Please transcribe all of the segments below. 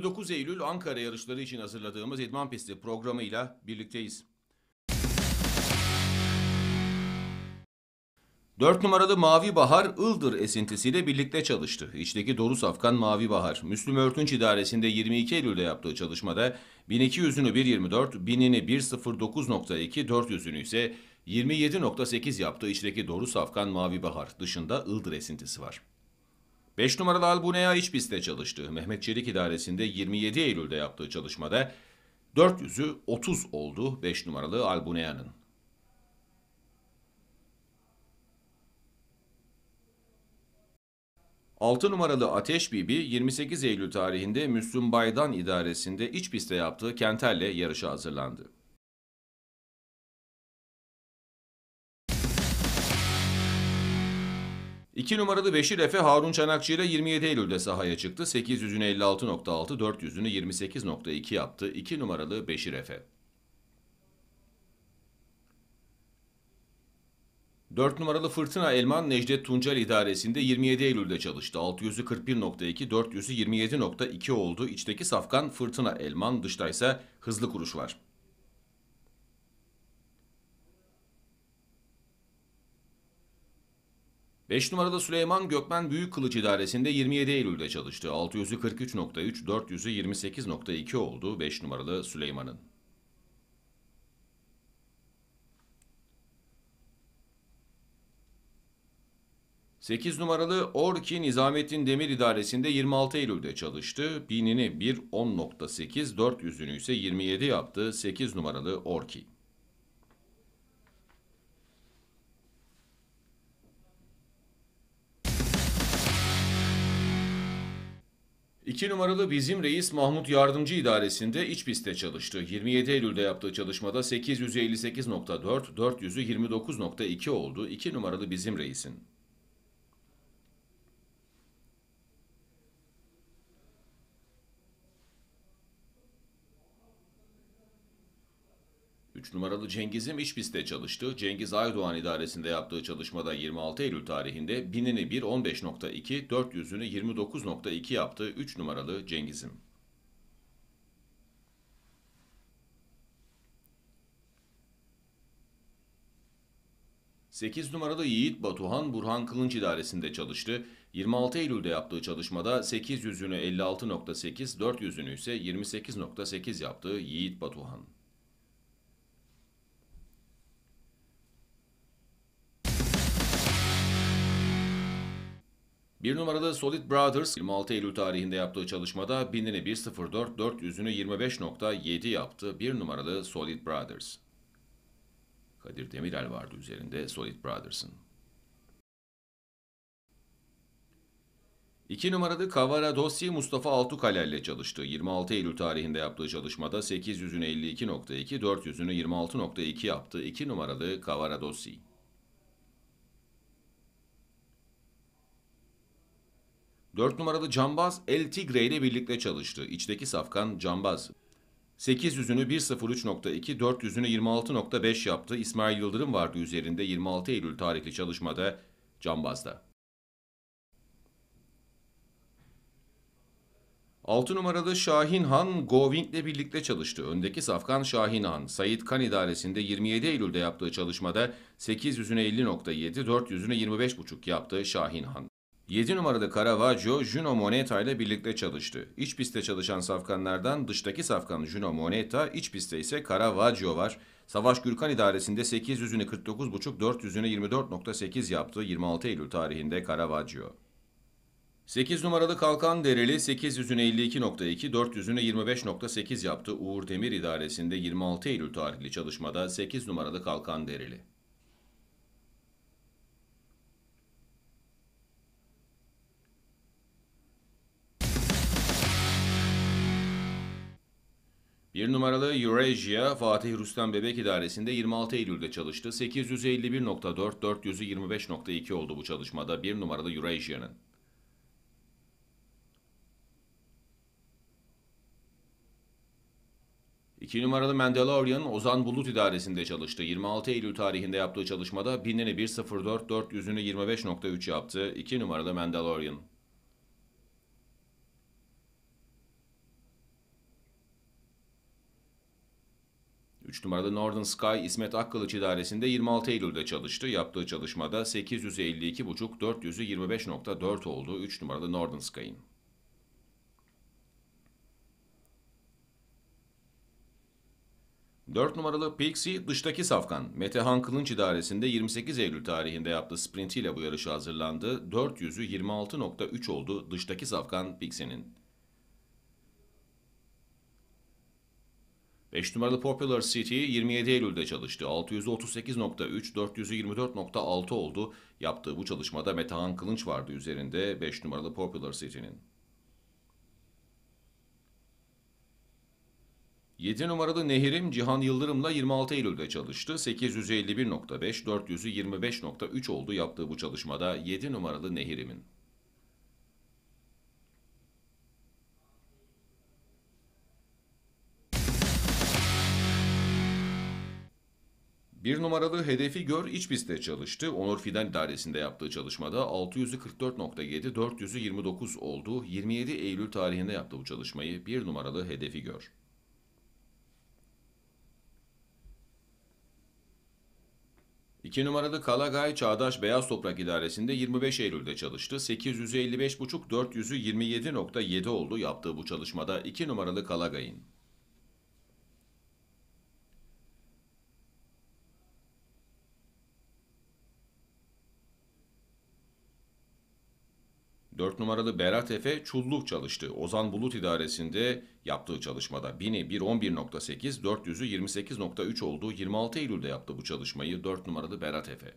29 Eylül Ankara yarışları için hazırladığımız İdman Pisti programıyla birlikteyiz. 4 numaralı Mavi Bahar Ildır esintisiyle birlikte çalıştı. İçteki Doru Safkan Mavi Bahar, Müslüm Örtünç İdaresi'nde 22 Eylül'de yaptığı çalışmada 1200'ünü 1.24, 1000'ini 1.09.2, 400'ünü ise 27.8 yaptığı içteki Doru Safkan Mavi Bahar dışında Ildır esintisi var. 5 numaralı Albuneya iç pistte çalıştı. Mehmet Çelik idaresinde 27 Eylül'de yaptığı çalışmada 400'ü 30 oldu 5 numaralı Albuneya'nın. Altı numaralı Ateş Bibi 28 Eylül tarihinde Müslüm Baydan idaresinde iç pistte yaptığı Kentel'le yarışa hazırlandı. 2 numaralı Beşir Efe Harun Çanakçı ile 27 Eylül'de sahaya çıktı. 800'ünü 56.6, 400'ünü 28.2 yaptı. 2 numaralı Beşir Efe. 4 numaralı Fırtına Elman Necdet Tuncel idaresinde 27 Eylül'de çalıştı. 641.2 400'ü 27.2 oldu. İçteki safkan Fırtına Elman, dışta ise Hızlı Kuruş var. 5 numarada Süleyman Gökmen Büyük Kılıç İdaresi'nde 27 Eylül'de çalıştı. 600'ü 43.3, 400'ü 28.2 oldu 5 numaralı Süleyman'ın. Sekiz numaralı Orki Nizamettin Demir İdaresi'nde 26 Eylül'de çalıştı. Binini 1.10.8, 400'ünü ise 27 yaptı. Sekiz numaralı Orki. İki numaralı bizim reis Mahmut Yardımcı İdaresi'nde iç pistte çalıştı. 27 Eylül'de yaptığı çalışmada 858.4, 400'ü oldu 2 numaralı bizim reisin. numaralı Cengiz'im iç pistte çalıştı. Cengiz Aydoğan idaresinde yaptığı çalışmada 26 Eylül tarihinde binini 1.15.2, 400'ünü 29.2 yaptığı 3 numaralı Cengiz'im. Sekiz numaralı Yiğit Batuhan Burhan Kılınç idaresinde çalıştı. 26 Eylül'de yaptığı çalışmada 800'ünü 56.8, 400'ünü ise 28.8 yaptığı Yiğit Batuhan. Bir numaralı Solid Brothers 26 Eylül tarihinde yaptığı çalışmada 1000'ini 1.04, 400'ünü 25.7 yaptı. Bir numaralı Solid Brothers. Kadir Demirel vardı üzerinde Solid Brothers'ın. 2 numaralı Kavara Dossi Mustafa Altukale ile çalıştı. 26 Eylül tarihinde yaptığı çalışmada 800'ünü 52.2, 400'ünü 26.2 yaptı. 2 numaralı Kavara Dossi. 4 numaralı Cambaz El Tigre ile birlikte çalıştı. İçteki safkan Cambaz. 8 yüzünü 1.03.2, 4 yüzünü 26.5 yaptı. İsmail Yıldırım vardı üzerinde 26 Eylül tarihli çalışmada Cambaz'da. 6 numaralı Şahin Han Goving ile birlikte çalıştı. Öndeki safkan Şahin Han, Said Kan idaresinde 27 Eylül'de yaptığı çalışmada 8 yüzüne 50.7, 4 yüzüne 25.5 yaptı Şahin Han. 7 numaralı Caravaggio, Juno Moneta ile birlikte çalıştı. İç pistte çalışan safkanlardan dıştaki safkan Juno Moneta, iç pistte ise Caravaggio var. Savaş Gürkan idaresinde 800'ünü 49.5, 400'ünü 24.8 yaptı 26 Eylül tarihinde Caravaggio. 8 numaralı Kalkan Dereli 800'ünü 52.2, 400'ünü 25.8 yaptı Uğur Demir idaresinde 26 Eylül tarihli çalışmada 8 numaralı Kalkan Dereli. 1 numaralı Eurasia Fatih Rüstem Bebek İdaresi'nde 26 Eylül'de çalıştı. 851.4, 425.2 oldu bu çalışmada 1 numaralı Eurasia'nın. İki numaralı Mandalorian Ozan Bulut idaresinde çalıştı. 26 Eylül tarihinde yaptığı çalışmada 1000'ini 1.04, 400'ünü 25.3 yaptı. 2 numaralı Mandalorian. 3 numaralı Northern Sky İsmet Akkılıç idaresinde 26 Eylül'de çalıştı. Yaptığı çalışmada 852,5 400'ü 25.4 oldu 3 numaralı Northern Sky'ın. Dört numaralı Pixie dıştaki safkan. Metehan Kılınç idaresinde 28 Eylül tarihinde yaptığı sprintiyle bu yarışa hazırlandı. 400'ü 26.3 oldu dıştaki safkan Pixie'nin. 5 numaralı Popular City 27 Eylül'de çalıştı. 638.3, 424.6 oldu. Yaptığı bu çalışmada Metehan Kılınç vardı üzerinde 5 numaralı Popular City'nin. 7 numaralı Nehirim Cihan Yıldırım'la 26 Eylül'de çalıştı. 851.5, 425.3 oldu yaptığı bu çalışmada 7 numaralı Nehirim'in. Bir numaralı hedefi gör iç pistte çalıştı. Onur Fidan idaresinde yaptığı çalışmada 600'ü 44.7, 400'ü 29 oldu. 27 Eylül tarihinde yaptığı bu çalışmayı bir numaralı hedefi gör. İki numaralı Kalagay Çağdaş Beyaz Toprak idaresinde 25 Eylül'de çalıştı. 855.5 400'ü 27.7 oldu yaptığı bu çalışmada iki numaralı Kalagay'ın. 4 numaralı Berat Efe çulluk çalıştı. Ozan Bulut idaresinde yaptığı çalışmada bini 1.11.8, 400'ü 28.3 oldu. 26 Eylül'de yaptı bu çalışmayı 4 numaralı Berat Efe.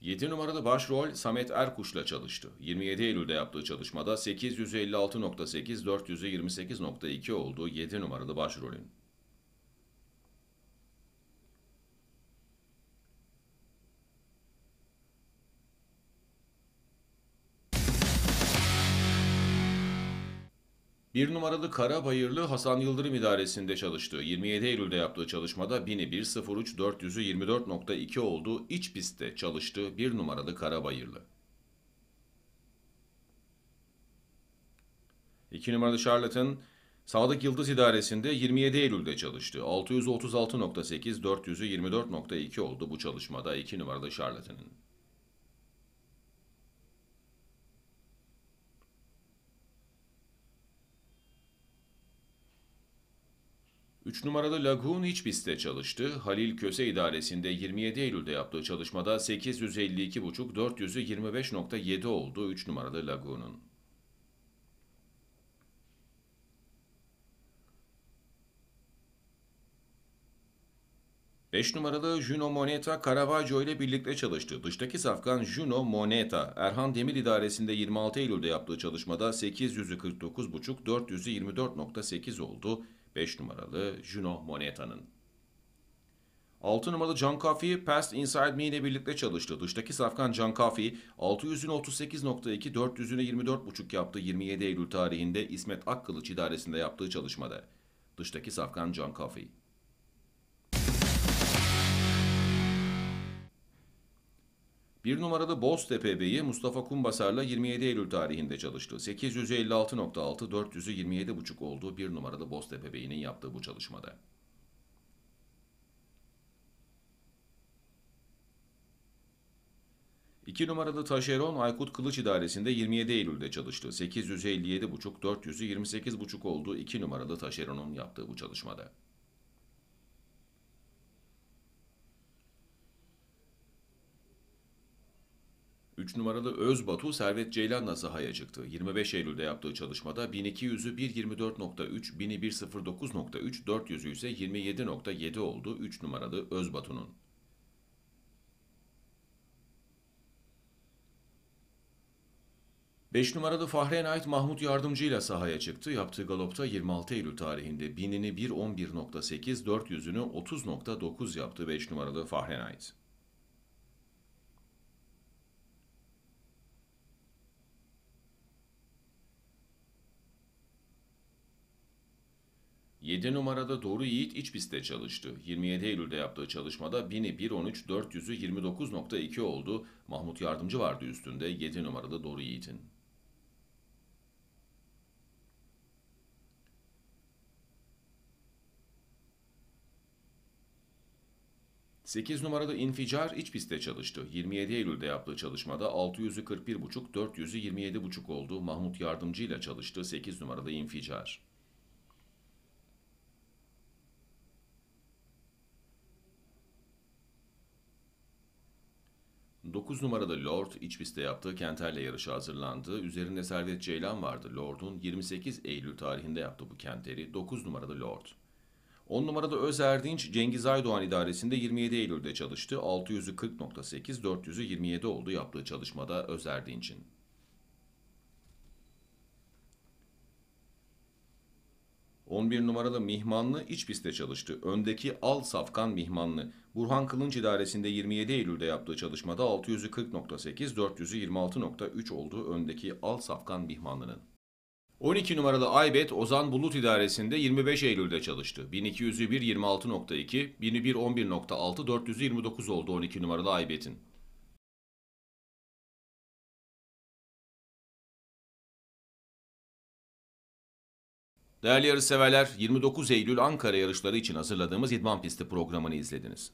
Yedi numaralı başrol Samet Erkuş'la çalıştı. 27 Eylül'de yaptığı çalışmada 856.8, 400'ü 28.2 oldu 7 numaralı başrolün. Bir numaralı Karabayırlı Hasan Yıldırım idaresinde çalıştı. 27 Eylül'de yaptığı çalışmada 1001 400'ü 24.2 oldu. iç pistte çalıştı bir numaralı Karabayırlı. 2 numaralı Charlatan Sadık Yıldız idaresinde 27 Eylül'de çalıştı. 636.8 400'ü 24.2 oldu bu çalışmada 2 numaralı Charlatan'ın. 3 numaralı Lagun iç pistte çalıştı. Halil Köse idaresinde 27 Eylül'de yaptığı çalışmada 852,5 400'ü 25.7 oldu 3 numaralı Lagun'un. Beş numaralı Juno Moneta Caravaggio ile birlikte çalıştı. Dıştaki safkan Juno Moneta, Erhan Demir idaresinde 26 Eylül'de yaptığı çalışmada 849,5 400'ü 24.8 oldu. 5 numaralı Juno Moneta'nın. 6 numaralı John Coffey, Past Inside Me ile birlikte çalıştı. Dıştaki safkan John Coffey, 600'ünü 38.2, 400'ünü 24.5 yaptı 27 Eylül tarihinde İsmet Akkılıç idaresinde yaptığı çalışmada. Dıştaki safkan John Coffey. Bir numaralı Boztepe Bey'i Mustafa Kumbasar'la 27 Eylül tarihinde çalıştı. 856.6, 400'ü 27.5 oldu bir numaralı Boztepe Bey'inin yaptığı bu çalışmada. İki numaralı Taşeron Aykut Kılıç İdaresi'nde 27 Eylül'de çalıştı. 857.5, 400'ü 28.5 oldu 2 numaralı Taşeron'un yaptığı bu çalışmada. 3 numaralı Özbatu Servet Ceylan'la sahaya çıktı. 25 Eylül'de yaptığı çalışmada 1200'ü 1.24.3, 1.09.3, 400'ü ise 27.7 oldu 3 numaralı Özbatu'nun. Beş numaralı Fahreyn Ait Mahmut Yardımcı ile sahaya çıktı. Yaptığı galopta 26 Eylül tarihinde binini 1.11.8, 400'ünü 30.9 yaptı 5 numaralı Fahreyn Ait. 7 numarada Doğru Yiğit iç pistte çalıştı. 27 Eylül'de yaptığı çalışmada 1000'i 400'ü 29.2 oldu. Mahmut Yardımcı vardı üstünde 7 numaralı Doğru Yiğit'in. Sekiz numaralı inficar iç pistte çalıştı. 27 Eylül'de yaptığı çalışmada 641.5 41.5, 400'ü 27.5 oldu. Mahmut Yardımcı ile çalıştı Sekiz numaralı inficar. 9 numaralı Lord iç pistte yaptığı Kenter'le yarışa hazırlandı. Üzerinde Servet Ceylan vardı. Lord'un 28 Eylül tarihinde yaptığı bu Kenter'i 9 numaralı Lord. 10 numarada Öz Erdinç, Cengiz Aydoğan idaresinde 27 Eylül'de çalıştı. 640.8 427 oldu yaptığı çalışmada Öz Erdinç'in. 11 numaralı Mihmanlı iç pistte çalıştı. Öndeki Al Safkan Mihmanlı. Burhan Kılınç idaresinde 27 Eylül'de yaptığı çalışmada 640.8, 426.3 olduğu öndeki Al Safkan Mihmanlı'nın. 12 numaralı Aybet Ozan Bulut idaresinde 25 Eylül'de çalıştı. 1201 26.2, 1001 11.6, 429 oldu 12 numaralı Aybet'in. Değerli yarışseverler, 29 Eylül Ankara yarışları için hazırladığımız İdman Pisti programını izlediniz.